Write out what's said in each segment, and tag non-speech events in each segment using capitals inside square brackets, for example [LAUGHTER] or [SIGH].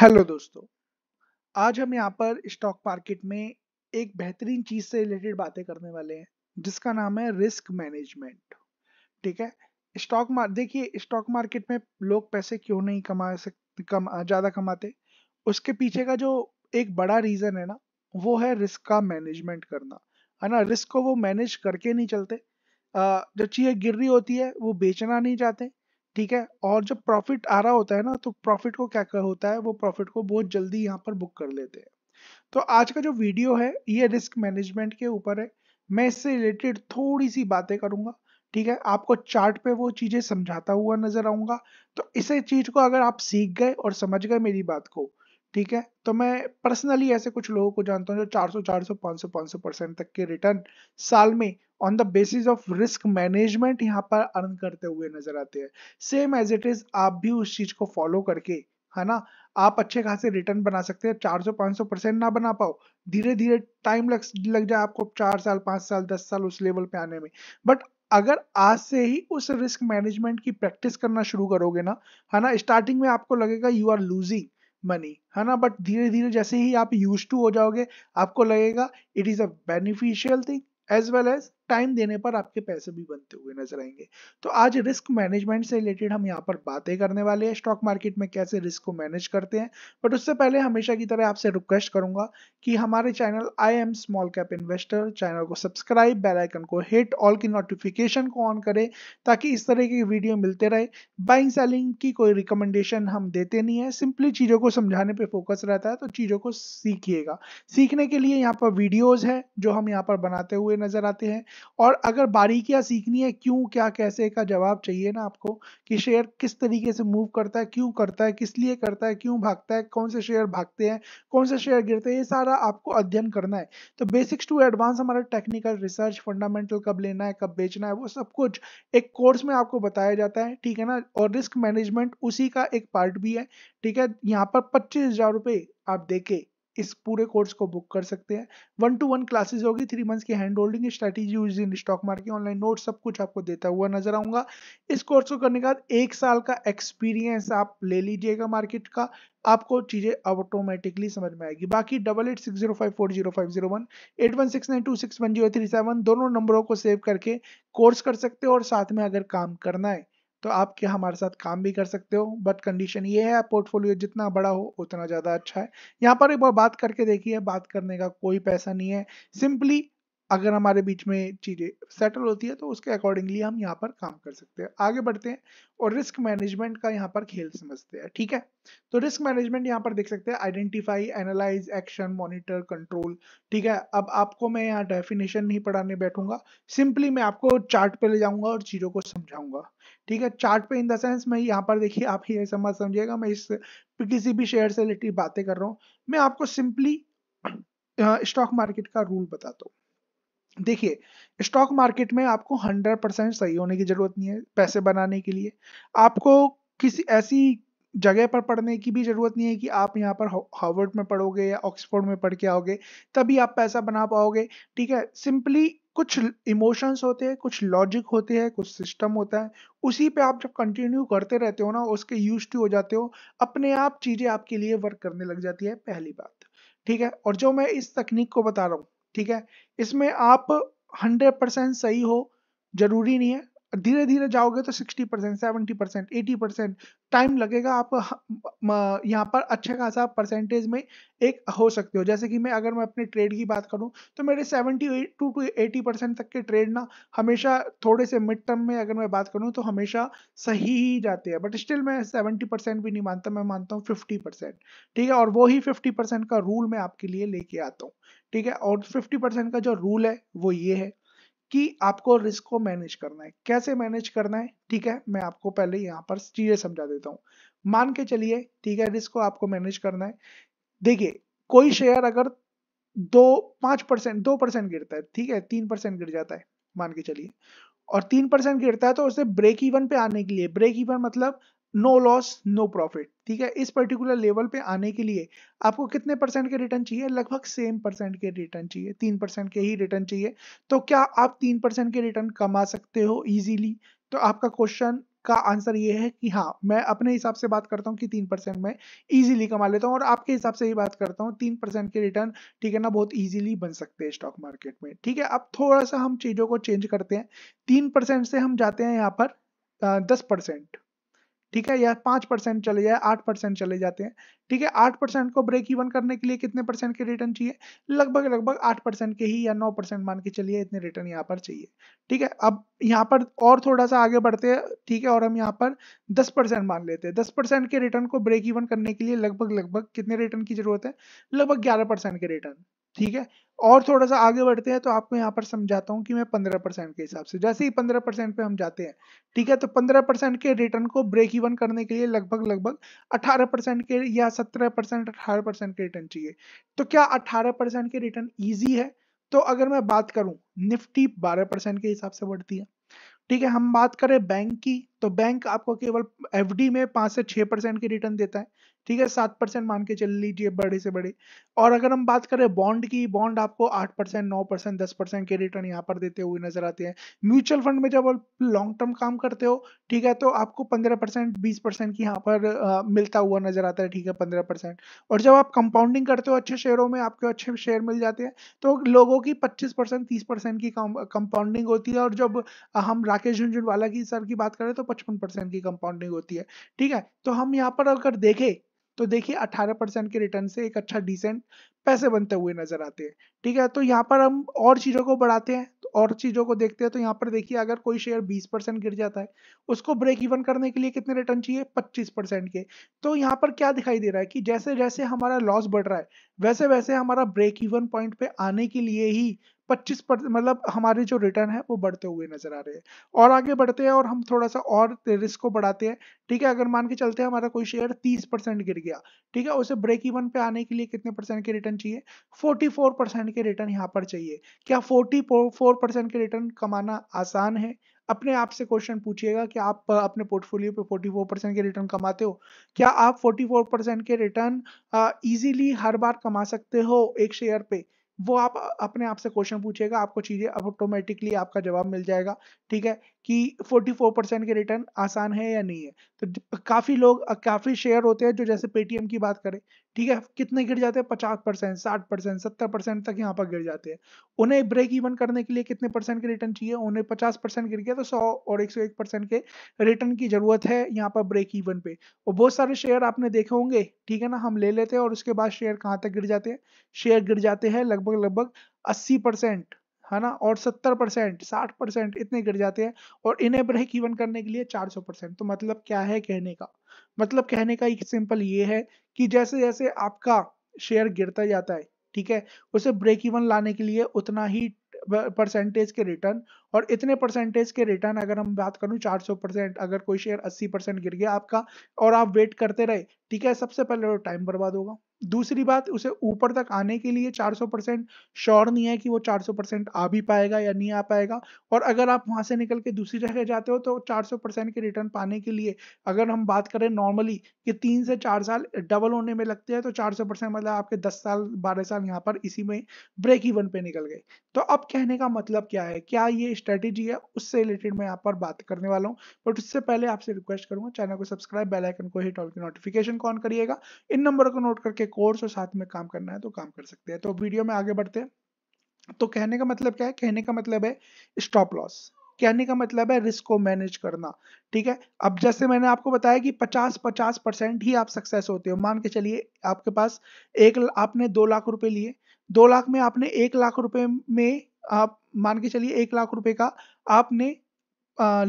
hello दोस्तों आज हम यहाँ पर स्टॉक मार्केट में एक बेहतरीन चीज से रिलेटेड बातें करने वाले हैं जिसका नाम है रिस्क मैनेजमेंट ठीक है स्टॉक मार देखिए स्टॉक मार्केट में लोग पैसे क्यों नहीं कमा सकते कम ज़्यादा कमाते उसके पीछे का जो एक बड़ा रीज़न है ना वो है रिस्क का मैनेजमेंट करना है ना रिस्क को वो मैनेज करके नहीं चलते जो चीज़ें गिर रही होती है वो बेचना नहीं चाहते ठीक है और जब प्रॉफिट आ रहा होता है ना तो प्रॉफिट को क्या होता है वो प्रॉफिट को बहुत जल्दी यहाँ पर बुक कर लेते हैं तो आज का जो वीडियो है ये रिस्क मैनेजमेंट के ऊपर है मैं इससे रिलेटेड थोड़ी सी बातें करूंगा ठीक है आपको चार्ट पे वो चीजें समझाता हुआ नजर आऊंगा तो इसे चीज को अगर आप सीख गए और समझ गए मेरी बात को ठीक है तो मैं पर्सनली ऐसे कुछ लोगों को जानता हूँ जो 400 400 500 500 परसेंट तक के रिटर्न साल में on the basis of risk management यहाँ पर अर्न करते हुए नजर आते हैं सेम एज इट इज आप भी उस चीज को फॉलो करके है ना आप अच्छे खासे रिटर्न बना सकते हैं 400 500 परसेंट ना बना पाओ धीरे धीरे टाइम लग लग जाए आपको चार साल पांच साल दस साल उस लेवल पे आने में बट अगर आज से ही उस रिस्क मैनेजमेंट की प्रैक्टिस करना शुरू करोगे ना है ना स्टार्टिंग में आपको लगेगा यू आर लूजिंग मनी है ना बट धीरे धीरे जैसे ही आप यूज टू हो जाओगे आपको लगेगा it is a beneficial thing as well as time देने पर आपके पैसे भी बनते हुए नजर आएंगे तो आज रिस्क मैनेजमेंट से रिलेटेड हम यहाँ पर बातें करने वाले हैं स्टॉक मार्केट में कैसे रिस्क को मैनेज करते हैं बट उससे पहले हमेशा की तरह आपसे रिक्वेस्ट करूंगा कि हमारे channel I am small cap investor channel को सब्सक्राइब बेल आइकन को हिट ऑल की नोटिफिकेशन को ऑन करें ताकि इस तरह की वीडियो मिलते रहे बाइंग सेलिंग की कोई रिकमेंडेशन हम देते नहीं है सिंपली चीजों को समझाने पर फोकस रहता है तो चीजों को सीखिएगा सीखने के लिए यहाँ पर वीडियोज है जो हम यहाँ पर बनाते हुए नजर आते हैं और अगर बारीकियां सीखनी है क्यों क्या कैसे का जवाब चाहिए ना आपको कि शेयर किस तरीके से मूव करता है क्यों करता है किस लिए करता है क्यों भागता है कौन से शेयर भागते हैं कौन से शेयर गिरते हैं ये सारा आपको अध्ययन करना है तो बेसिक्स टू एडवांस हमारा टेक्निकल रिसर्च फंडामेंटल कब लेना है कब बेचना है वो सब कुछ एक कोर्स में आपको बताया जाता है ठीक है ना और रिस्क मैनेजमेंट उसी का एक पार्ट भी है ठीक है यहाँ पर पच्चीस हजार रुपये आप देखें इस पूरे कोर्स को बुक कर सकते हैं वन टू वन क्लासेस होगी थ्री मंथ्स की hand holding strategy use in stock market online note सब कुछ आपको देता हुआ नजर आऊंगा इस कोर्स को करने के बाद एक साल का एक्सपीरियंस आप ले लीजिएगा मार्केट का आपको चीजें ऑटोमेटिकली समझ में आएगी बाकी double eight six zero five four zero five zero one eight one six nine two six one zero three seven दोनों नंबरों को सेव करके कोर्स कर सकते हो और साथ में अगर काम करना है तो आप क्या हमारे साथ काम भी कर सकते हो बट कंडीशन ये है पोर्टफोलियो जितना बड़ा हो उतना ज़्यादा अच्छा है यहाँ पर एक बार बात करके देखिए बात करने का कोई पैसा नहीं है सिंपली अगर हमारे बीच में चीज़ें सेटल होती है तो उसके अकॉर्डिंगली हम यहाँ पर काम कर सकते हैं आगे बढ़ते हैं और रिस्क मैनेजमेंट का यहाँ पर खेल समझते हैं ठीक है तो रिस्क मैनेजमेंट यहाँ पर देख सकते हैं identify analyse action monitor control ठीक है अब आपको मैं यहाँ डेफिनेशन नहीं पढ़ाने बैठूंगा सिंपली मैं आपको चार्ट पे ले जाऊंगा और चीज़ों को समझाऊंगा ठीक है चार्ट पे इन द सेंस मैं यहाँ पर देखिए आप ये समझ समझिएगा मैं इस किसी भी शेयर से रिलेटेड बातें कर रहा हूँ मैं आपको सिंपली स्टॉक मार्केट का रूल बताता हूँ देखिए स्टॉक मार्केट में आपको 100 परसेंट सही होने की जरूरत नहीं है पैसे बनाने के लिए आपको किसी ऐसी जगह पर पढ़ने की भी ज़रूरत नहीं है कि आप यहाँ पर हार्वर्ड में पढ़ोगे या ऑक्सफोर्ड में पढ़ के आओगे तभी आप पैसा बना पाओगे ठीक है सिंपली कुछ इमोशंस होते हैं कुछ लॉजिक होते हैं कुछ सिस्टम होता है उसी पे आप जब कंटिन्यू करते रहते हो ना उसके यूज टू हो जाते हो अपने आप चीज़ें आपके लिए वर्क करने लग जाती है पहली बात ठीक है और जो मैं इस तकनीक को बता रहा हूँ ठीक है इसमें आप 100 परसेंट सही हो जरूरी नहीं है धीरे धीरे जाओगे तो 60 percent seventy percent eighty percent time लगेगा आप यहाँ पर अच्छे खासा परसेंटेज में एक हो सकते हो जैसे कि मैं अगर मैं अपने ट्रेड की बात करूँ तो मेरे seventy two to eighty percent तक के ट्रेड ना हमेशा थोड़े से मिड टर्म में अगर मैं बात करूँ तो हमेशा सही ही जाते हैं बट स्टिल मैं सेवेंटी परसेंट भी नहीं मानता मैं मानता हूँ फिफ्टी परसेंट ठीक है और वो ही फिफ्टी परसेंट का रूल मैं आपके लिए लेके आता हूँ ठीक है और फिफ्टी परसेंट का जो रूल है वो ये है कि आपको रिस्क को मैनेज करना है कैसे मैनेज करना है ठीक है मैं आपको पहले यहाँ पर चीजें समझा देता हूँ मान के चलिए ठीक है रिस्क को आपको मैनेज करना है देखिए कोई शेयर अगर दो पांच परसेंट दो परसेंट गिरता है ठीक है तीन परसेंट गिर जाता है मान के चलिए और तीन परसेंट गिरता है तो उसे ब्रेक इवन पे आने के लिए ब्रेक इवन मतलब नो लॉस नो प्रॉफिट ठीक है इस पर्टिकुलर लेवल पे आने के लिए आपको कितने परसेंट के रिटर्न चाहिए लगभग सेम परसेंट के रिटर्न चाहिए तीन परसेंट के ही रिटर्न चाहिए तो क्या आप तीन परसेंट के रिटर्न कमा सकते हो इजीली तो आपका क्वेश्चन का आंसर ये है कि हाँ मैं अपने हिसाब से बात करता हूँ कि तीन परसेंट में इजीली कमा लेता हूँ और आपके हिसाब से ही बात करता हूँ तीन परसेंट के रिटर्न ठीक है ना बहुत इजीली बन सकते हैं स्टॉक मार्केट में ठीक है अब थोड़ा सा हम चीज़ों को चेंज करते हैं तीन परसेंट से हम जाते हैं यहाँ पर दस परसेंट ठीक है या पांच परसेंट चले जाए आठ परसेंट चले जाते हैं ठीक है आठ परसेंट को ब्रेक इवन करने के लिए कितने परसेंट के रिटर्न चाहिए लगभग लगभग आठ परसेंट के ही या नौ परसेंट मान के चलिए इतने रिटर्न यहाँ पर चाहिए ठीक है अब यहाँ पर और थोड़ा सा आगे बढ़ते हैं ठीक है और हम यहाँ पर दस परसेंट मान लेते हैं दस परसेंट के रिटर्न को ब्रेक इवन करने के लिए लगभग लगभग कितने रिटर्न की जरूरत है लगभग ग्यारह परसेंट के रिटर्न ठीक है और थोड़ा सा आगे बढ़ते हैं तो आपको यहाँ पर समझाता हूँ कि मैं पंद्रह परसेंट के हिसाब से जैसे ही पंद्रह परसेंट पे हम जाते हैं ठीक है तो पंद्रह परसेंट के रिटर्न को ब्रेक इवन करने के लिए लगभग लगभग अठारह परसेंट के या सत्रह परसेंट अठारह परसेंट के रिटर्न चाहिए तो क्या अठारह परसेंट के रिटर्न ईजी है तो अगर मैं बात करूं निफ्टी बारह परसेंट के हिसाब से बढ़ती है ठीक है हम बात करें बैंक की तो बैंक आपको केवल एफ में पांच से छह परसेंट के रिटर्न देता है ठीक है सात परसेंट मान के चल लीजिए बड़े से बड़े और अगर हम बात करें बॉन्ड की बॉन्ड आपको आठ परसेंट नौ परसेंट दस परसेंट के रिटर्न यहाँ पर देते हुए नजर आते हैं म्यूचुअल फंड में जब आप लॉन्ग टर्म काम करते हो ठीक है तो आपको पंद्रह परसेंट बीस परसेंट की यहाँ पर आ, मिलता हुआ नजर आता है ठीक है पंद्रह परसेंट और जब आप कंपाउंडिंग करते हो अच्छे शेयरों में आपको अच्छे शेयर मिल जाते हैं तो लोगों की पच्चीस परसेंट तीस परसेंट की कंपाउंडिंग होती है और जब हम राकेश झुंझुनवाला की सर की बात करें तो पचपन परसेंट की कंपाउंडिंग होती है ठीक है तो हम यहाँ पर अगर देखें तो देखिए 18 परसेंट के रिटर्न से एक अच्छा डिसेंट पैसे बनते हुए नजर आते हैं ठीक है तो यहाँ पर हम और चीज़ों को बढ़ाते हैं तो और चीज़ों को देखते हैं तो यहाँ पर देखिए अगर कोई शेयर 20 परसेंट गिर जाता है उसको ब्रेक इवन करने के लिए कितने रिटर्न चाहिए 25 परसेंट के तो यहाँ पर क्या दिखाई दे रहा है कि जैसे जैसे हमारा लॉस बढ़ रहा है वैसे वैसे हमारा ब्रेक इवन पॉइंट पे आने के लिए ही परसेंट मतलब हमारे जो रिटर्न है वो बढ़ते हुए नजर आ रहे हैं और आगे बढ़ते हैं और हम थोड़ा सा और रिस्क को बढ़ाते हैं ठीक है अगर मान के चलते हैं हमारा कोई शेयर 30 परसेंट गिर गया ठीक है उसे ब्रेक इवन पे आने के लिए कितने परसेंट के रिटर्न चाहिए 44 परसेंट के रिटर्न यहाँ पर चाहिए क्या फोर्टी परसेंट के रिटर्न कमाना आसान है अपने आप से क्वेश्चन पूछिएगा कि आप अपने पोर्टफोलियो पे 44 परसेंट के रिटर्न कमाते हो क्या आप 44 परसेंट के रिटर्न इजीली हर बार कमा सकते हो एक शेयर पे वो आप अपने आप से क्वेश्चन पूछेगा आपको चीजें ऑटोमेटिकली आपका जवाब मिल जाएगा ठीक है कि 44 परसेंट के रिटर्न आसान है या नहीं है तो काफ़ी लोग काफ़ी शेयर होते हैं जो जैसे पेटीएम की बात करें ठीक है कितने गिर जाते हैं पचास परसेंट साठ परसेंट सत्तर परसेंट तक यहाँ पर गिर जाते हैं उन्हें ब्रेक इवन करने के लिए कितने परसेंट के रिटर्न चाहिए उन्हें पचास परसेंट गिर गया तो सौ और एक सौ एक परसेंट के रिटर्न की ज़रूरत है यहाँ पर ब्रेक इवन पे और बहुत सारे शेयर आपने देखे होंगे ठीक है ना हम ले लेते हैं और उसके बाद शेयर कहाँ तक गिर जाते हैं शेयर गिर जाते हैं लगभग लगभग अस्सी परसेंट है ना और 70 परसेंट साठ परसेंट इतने गिर जाते हैं और इन्हें ब्रेक इवन करने के लिए 400 परसेंट तो मतलब क्या है कहने का मतलब कहने का एक सिंपल ये है कि जैसे जैसे आपका शेयर गिरता जाता है ठीक है उसे ब्रेक इवन लाने के लिए उतना ही परसेंटेज के रिटर्न और इतने परसेंटेज के रिटर्न अगर हम बात करूं 400 परसेंट अगर कोई शेयर 80 परसेंट गिर गया आपका और आप वेट करते रहे ठीक है सबसे पहले तो टाइम बर्बाद होगा दूसरी बात उसे ऊपर तक आने के लिए 400 परसेंट श्योर नहीं है कि वो 400 परसेंट आ भी पाएगा या नहीं आ पाएगा और अगर आप वहां से निकल के दूसरी जगह जाते हो तो 400 परसेंट के रिटर्न पाने के लिए अगर हम बात करें नॉर्मली कि तीन से चार साल डबल होने में लगते हैं तो 400 परसेंट मतलब आपके 10 साल 12 साल यहाँ पर इसी में ब्रेक इवन पे निकल गए तो अब कहने का मतलब क्या है क्या ये स्ट्रेटेजी है उससे रिलेटेड मैं यहाँ पर बात करने वाला हूँ बट उससे पहले आपसे रिक्वेस्ट करूंगा चैनल को सब्सक्राइब बेल आइकन को हिट ऑल की नोटिफिकेशन ऑन करिएगा इन नंबर को नोट करके कोर्स और साथ में काम करना है तो काम कर सकते हैं तो वीडियो में आगे बढ़ते हैं तो कहने का मतलब क्या है कहने का मतलब है स्टॉप लॉस कहने का मतलब है रिस्क को मैनेज करना ठीक है अब जैसे मैंने आपको बताया कि 50 50 परसेंट ही आप सक्सेस होते हो मान के चलिए आपके पास एक आपने दो लाख रुपए लिए दो लाख में आपने एक लाख रुपए में आप मान के चलिए एक लाख रुपए का आपने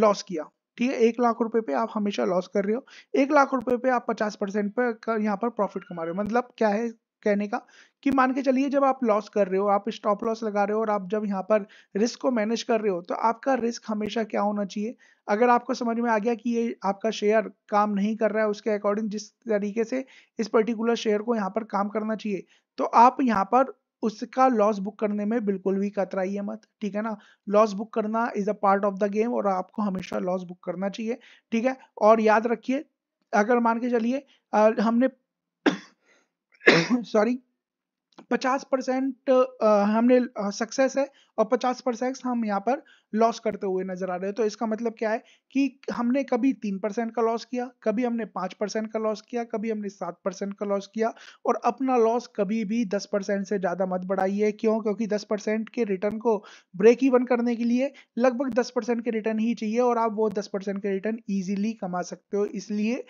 लॉस किया ठीक है एक लाख रुपए पे आप हमेशा लॉस कर रहे हो एक लाख रुपए पे आप पचास परसेंट पे यहाँ पर प्रॉफिट कमा रहे हो मतलब क्या है कहने का कि मान के चलिए जब आप लॉस कर रहे हो आप स्टॉप लॉस लगा रहे हो और आप जब यहाँ पर रिस्क को मैनेज कर रहे हो तो आपका रिस्क हमेशा क्या होना चाहिए अगर आपको समझ में आ गया कि ये आपका शेयर काम नहीं कर रहा है उसके अकॉर्डिंग जिस तरीके से इस पर्टिकुलर शेयर को यहाँ पर काम करना चाहिए तो आप यहाँ पर उसका लॉस बुक करने में बिल्कुल भी कतराइए मत ठीक है ना लॉस बुक करना is a part of the game और आपको हमेशा लॉस बुक करना चाहिए ठीक है और याद रखिए अगर मान के चलिए हमने सॉरी [COUGHS] पचास परसेंट हमने सक्सेस है और पचास परसेंट हम यहाँ पर लॉस करते हुए नजर आ रहे हैं तो इसका मतलब क्या है कि हमने कभी तीन परसेंट का लॉस किया कभी हमने पाँच परसेंट का लॉस किया कभी हमने सात परसेंट का लॉस किया और अपना लॉस कभी भी दस परसेंट से ज़्यादा मत बढ़ाइए क्यों क्योंकि दस परसेंट के रिटर्न को ब्रेक इवन करने के लिए लगभग दस परसेंट के रिटर्न ही चाहिए और आप वो दस परसेंट के रिटर्न ईजिली कमा सकते हो इसलिए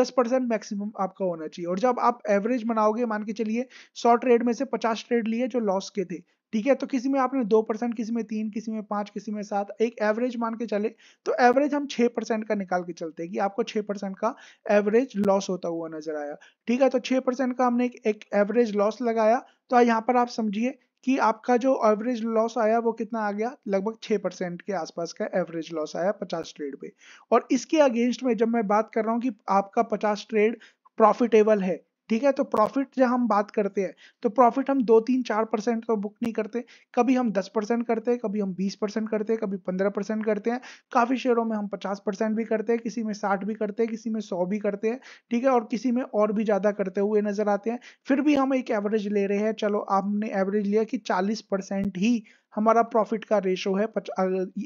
दस परसेंट मैक्सिमम आपका होना चाहिए और जब आप एवरेज बनाओगे मान के चलिए सौ ट्रेड में से पचास ट्रेड लिए जो लॉस के थे ठीक है तो किसी में आपने दो परसेंट किसी में तीन किसी में पांच किसी में सात एक एवरेज मान के चले तो एवरेज हम छह परसेंट का निकाल के चलते हैं कि आपको छह परसेंट का एवरेज लॉस होता हुआ नजर आया ठीक है तो छह परसेंट का हमने एक, एवरेज लॉस लगाया तो यहाँ पर आप समझिए कि आपका जो एवरेज लॉस आया वो कितना आ गया लगभग छह परसेंट के आसपास का एवरेज लॉस आया पचास ट्रेड पे और इसके अगेंस्ट में जब मैं बात कर रहा हूँ कि आपका पचास ट्रेड प्रॉफिटेबल है ठीक है तो प्रॉफिट जब हम बात करते हैं तो प्रॉफिट हम दो तीन चार परसेंट तो बुक नहीं करते कभी हम दस परसेंट करते हैं कभी हम बीस परसेंट करते हैं कभी पंद्रह परसेंट करते हैं काफ़ी शेयरों में हम पचास परसेंट भी करते हैं किसी में साठ भी करते हैं किसी में सौ भी करते हैं ठीक है और किसी में और भी ज़्यादा करते हुए नजर आते हैं फिर भी हम एक एवरेज ले रहे हैं चलो आपने एवरेज लिया कि चालीस ही हमारा प्रॉफिट का रेशो है पच,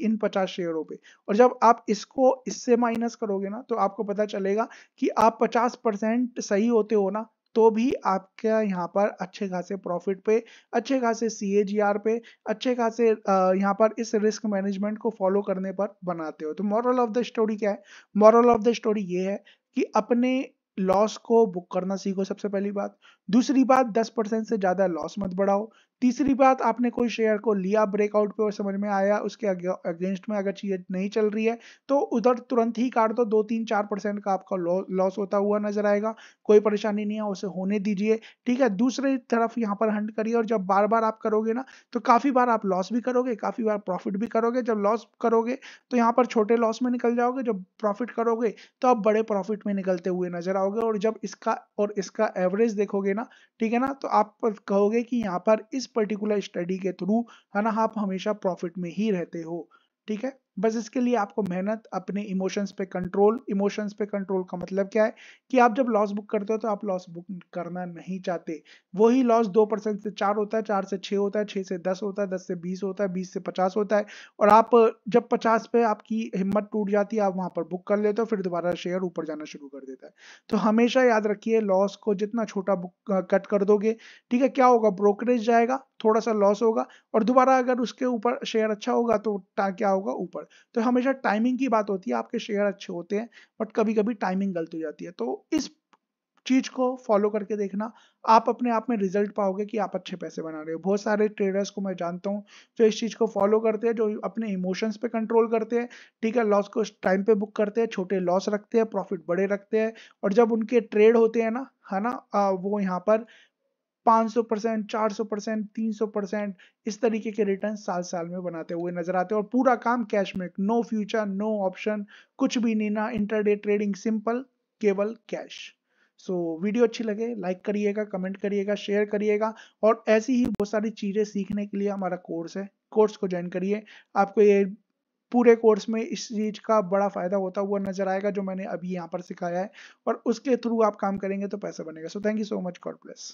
इन पचास शेयरों पे और जब आप इसको इससे माइनस करोगे ना तो आपको पता चलेगा कि आप पचास परसेंट सही होते हो ना तो भी आपका यहाँ पर अच्छे खासे प्रॉफिट पे अच्छे खासे सी पे अच्छे खासे यहाँ पर इस रिस्क मैनेजमेंट को फॉलो करने पर बनाते हो तो मॉरल ऑफ द स्टोरी क्या है मॉरल ऑफ द स्टोरी ये है कि अपने लॉस को बुक करना सीखो सबसे पहली बात दूसरी बात दस परसेंट से ज़्यादा लॉस मत बढ़ाओ तीसरी बात आपने कोई शेयर को लिया ब्रेकआउट पे और समझ में आया उसके अगेंस्ट में अगर चीज नहीं चल रही है तो उधर तुरंत ही काट दो तो दो तीन चार परसेंट का आपका लॉस होता हुआ नजर आएगा कोई परेशानी नहीं है उसे होने दीजिए ठीक है दूसरी तरफ यहाँ पर हंड करिए और जब बार बार आप करोगे ना तो काफी बार आप लॉस भी करोगे काफी बार प्रॉफिट भी करोगे जब लॉस करोगे तो यहाँ पर छोटे लॉस में निकल जाओगे जब प्रॉफिट करोगे तो आप बड़े प्रॉफिट में निकलते हुए नजर आओगे और जब इसका और इसका एवरेज देखोगे ना ठीक है ना तो आप कहोगे कि यहाँ पर इस पर्टिकुलर स्टडी के थ्रू है ना आप हमेशा प्रॉफिट में ही रहते हो ठीक है बस इसके लिए आपको मेहनत अपने इमोशंस पे कंट्रोल इमोशंस पे कंट्रोल का मतलब क्या है कि आप जब लॉस बुक करते हो तो आप लॉस बुक करना नहीं चाहते वही लॉस दो परसेंट से चार होता है चार से छः होता है छः से दस होता है दस से बीस होता है बीस से पचास होता है और आप जब पचास पे आपकी हिम्मत टूट जाती है आप वहाँ पर बुक कर लेते हो फिर दोबारा शेयर ऊपर जाना शुरू कर देता है तो हमेशा याद रखिए लॉस को जितना छोटा बुक कट कर दोगे ठीक है क्या होगा ब्रोकरेज जाएगा थोड़ा सा लॉस होगा और दोबारा अगर उसके ऊपर शेयर अच्छा होगा तो क्या होगा ऊपर तो हमेशा टाइमिंग की बात होती है आपके शेयर अच्छे होते हैं बट कभी कभी टाइमिंग गलत हो जाती है तो इस चीज को फॉलो करके देखना आप अपने आप में रिजल्ट पाओगे कि आप अच्छे पैसे बना रहे हो बहुत सारे ट्रेडर्स को मैं जानता हूँ जो इस चीज को फॉलो करते हैं जो अपने इमोशंस पे कंट्रोल करते हैं ठीक है लॉस को टाइम पे बुक करते हैं छोटे लॉस रखते हैं प्रॉफिट बड़े रखते हैं और जब उनके ट्रेड होते हैं ना है ना वो यहाँ पर 500 परसेंट चार परसेंट तीन परसेंट इस तरीके के रिटर्न साल साल में बनाते हुए नजर आते हैं और पूरा काम कैश में नो फ्यूचर नो ऑप्शन कुछ भी नहीं ना इंटरडे ट्रेडिंग सिंपल केवल कैश सो so, वीडियो अच्छी लगे लाइक करिएगा कमेंट करिएगा शेयर करिएगा और ऐसी ही बहुत सारी चीज़ें सीखने के लिए हमारा कोर्स है कोर्स को ज्वाइन करिए आपको ये पूरे कोर्स में इस चीज़ का बड़ा फ़ायदा होता हुआ नजर आएगा जो मैंने अभी यहाँ पर सिखाया है और उसके थ्रू आप काम करेंगे तो पैसा बनेगा so thank you so much God bless